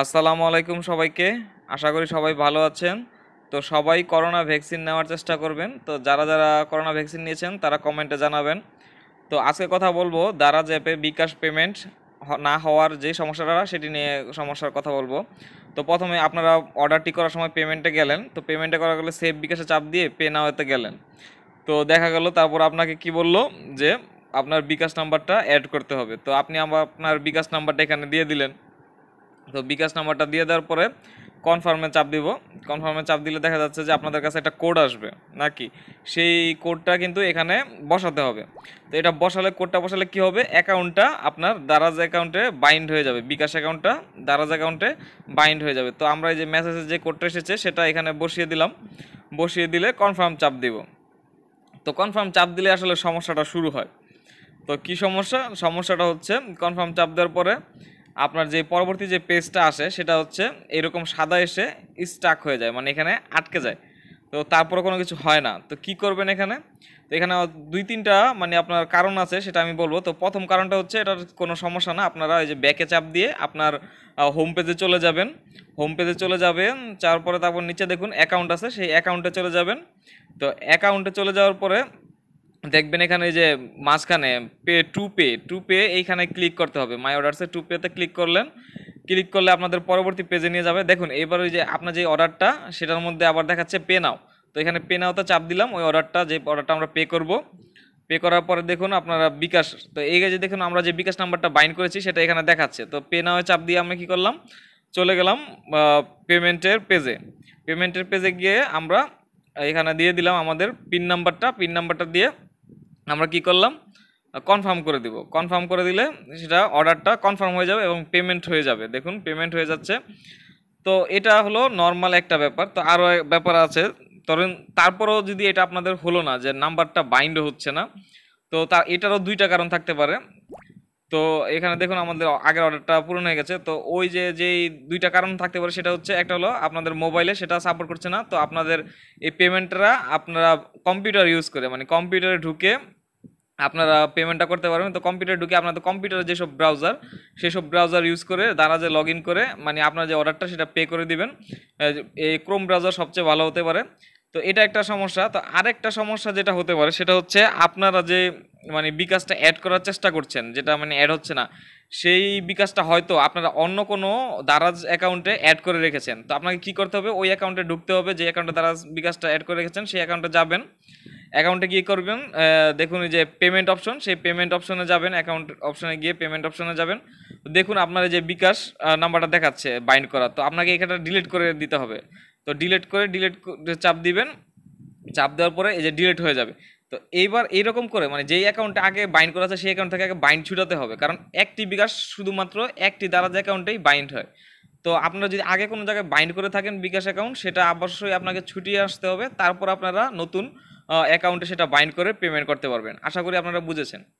আসসালামু আলাইকুম সবাইকে আশা করি সবাই ভালো আছেন তো সবাই করোনা ভ্যাকসিন নেওয়ার চেষ্টা করবেন তো যারা যারা করোনা ভ্যাকসিন নিয়েছেন তারা কমেন্টে জানাবেন তো আজকে কথা বলবো দারাজ অ্যাপে বিকাশ পেমেন্ট না হওয়ার যে সমস্যাটা সেটি নিয়ে সমস্যার কথা বলবো তো প্রথমে আপনারা অর্ডারটি করার সময় পেমেন্টে গেলেন তো পেমেন্টে করা গেলে সেফ বিকাশে চাপ দিয়ে পে না হতে গেলেন তো দেখা গেল তারপর আপনাকে কি বলল যে আপনার বিকাশ নাম্বারটা অ্যাড করতে হবে তো আপনি আবার আপনার বিকাশ নাম্বারটা এখানে দিয়ে দিলেন তো বিকাশ নাম্বারটা দিয়ে দেওয়ার পরে কনফার্মে চাপ দিব কনফার্মে চাপ দিলে দেখা যাচ্ছে যে আপনাদের কাছে একটা কোড আসবে নাকি সেই কোডটা কিন্তু এখানে বসাতে হবে তো এটা বসালে কোডটা বসালে কি হবে অ্যাকাউন্টটা আপনার দারাজ অ্যাকাউন্টে বাইন্ড হয়ে যাবে বিকাশ অ্যাকাউন্টটা দারাজ অ্যাকাউন্টে বাইন্ড হয়ে যাবে তো আমরা এই যে মেসেজের যে কোডটা এসেছে সেটা এখানে বসিয়ে দিলাম বসিয়ে দিলে কনফার্ম চাপ দিব তো কনফার্ম চাপ দিলে আসলে সমস্যাটা শুরু হয় তো কি সমস্যা সমস্যাটা হচ্ছে কনফার্ম চাপ দেওয়ার পরে আপনার যে পরবর্তী যে পেজটা আসে সেটা হচ্ছে এরকম সাদা এসে স্টাক হয়ে যায় মানে এখানে আটকে যায় তো তারপরে কোনো কিছু হয় না তো কি করবেন এখানে তো এখানে দুই তিনটা মানে আপনার কারণ আছে সেটা আমি বলবো তো প্রথম কারণটা হচ্ছে এটার কোনো সমস্যা না আপনারা এই যে ব্যাকে চাপ দিয়ে আপনার হোম পেজে চলে যাবেন হোম পেজে চলে যাবেন তারপরে তারপর নিচে দেখুন অ্যাকাউন্ট আছে সেই অ্যাকাউন্টে চলে যাবেন তো অ্যাকাউন্টে চলে যাওয়ার পরে দেখবেন এখানে যে মাঝখানে pay to pay to pay এইখানে ক্লিক করতে হবে মাই অর্ডারসে টু পেতে ক্লিক করলেন ক্লিক করলে আপনাদের পরবর্তী পেজে নিয়ে যাবে দেখুন এবার ওই যে আপনার যে অর্ডারটা সেটার মধ্যে আবার দেখাচ্ছে পে নাও তো এখানে পে নাওতে চাপ দিলাম ওই অর্ডারটা যে অর্ডারটা আমরা পে করব পে করার পরে দেখুন আপনারা বিকাশ তো এই যে দেখুন আমরা যে বিকাশ নাম্বারটা বাইন করেছি সেটা এখানে দেখাচ্ছে তো পে নাও চাপ দিয়ে আমরা কি করলাম চলে গেলাম পেমেন্টের পেজে পেমেন্টের পেজে গিয়ে আমরা এখানে দিয়ে দিলাম আমাদের পিন নাম্বারটা পিন নাম্বারটা দিয়ে আমরা কি করলাম কনফার্ম করে দিব কনফার্ম করে দিলে সেটা অর্ডারটা কনফার্ম হয়ে যাবে এবং পেমেন্ট হয়ে যাবে দেখুন পেমেন্ট হয়ে যাচ্ছে তো এটা হলো নর্মাল একটা ব্যাপার তো আরও ব্যাপার আছে ধরেন তারপরেও যদি এটা আপনাদের হলো না যে নাম্বারটা বাইন্ড হচ্ছে না তো তা এটারও দুইটা কারণ থাকতে পারে তো এখানে দেখুন আমাদের আগের অর্ডারটা পূরণ হয়ে গেছে তো ওই যে যেই দুইটা কারণ থাকতে পারে সেটা হচ্ছে একটা হলো আপনাদের মোবাইলে সেটা সাপোর্ট করছে না তো আপনাদের এই পেমেন্টটা আপনারা কম্পিউটার ইউজ করে মানে কম্পিউটারে ঢুকে আপনারা পেমেন্টটা করতে পারবেন তো কম্পিউটার ঢুকে আপনার তো কম্পিউটারে যেসব ব্রাউজার সেসব ব্রাউজার ইউজ করে দ্বারা যে লগ করে মানে আপনার যে অর্ডারটা সেটা পে করে দিবেন এই ক্রোম ব্রাউজার সবচেয়ে ভালো হতে পারে তো এটা একটা সমস্যা তো আরেকটা সমস্যা যেটা হতে পারে সেটা হচ্ছে আপনারা যে মানে বিকাশটা অ্যাড করার চেষ্টা করছেন যেটা মানে অ্যাড হচ্ছে না সেই বিকাশটা হয়তো আপনারা অন্য কোনো দারাজ অ্যাকাউন্টে অ্যাড করে রেখেছেন তো আপনাকে কি করতে হবে ওই অ্যাকাউন্টে ঢুকতে হবে যে অ্যাকাউন্টে দারাজ বিকাশটা অ্যাড করে রেখেছেন সেই অ্যাকাউন্টে যাবেন অ্যাকাউন্টে গিয়ে করবেন দেখুন যে পেমেন্ট অপশন সেই পেমেন্ট অপশনে যাবেন অ্যাকাউন্ট অপশনে গিয়ে পেমেন্ট অপশনে যাবেন দেখুন আপনার যে বিকাশ নাম্বারটা দেখাচ্ছে বাইন্ড করা তো আপনাকে এখানটা ডিলিট করে দিতে হবে তো ডিলেট করে ডিলেট চাপ দিবেন চাপ দেওয়ার পরে এই যে ডিলেট হয়ে যাবে তো এইবার এইরকম করে মানে যেই অ্যাকাউন্টে আগে বাইন্ড করা আছে সেই অ্যাকাউন্ট থেকে আগে বাইন্ড ছুটাতে হবে কারণ একটি বিকাশ শুধুমাত্র একটি দ্বারা যে অ্যাকাউন্টেই বাইন্ড হয় তো আপনারা যদি আগে কোনো জায়গায় বাইন্ড করে থাকেন বিকাশ অ্যাকাউন্ট সেটা অবশ্যই আপনাকে ছুটিয়ে আসতে হবে তারপর আপনারা নতুন অ্যাকাউন্টে সেটা বাইন্ড করে পেমেন্ট করতে পারবেন আশা করি আপনারা বুঝেছেন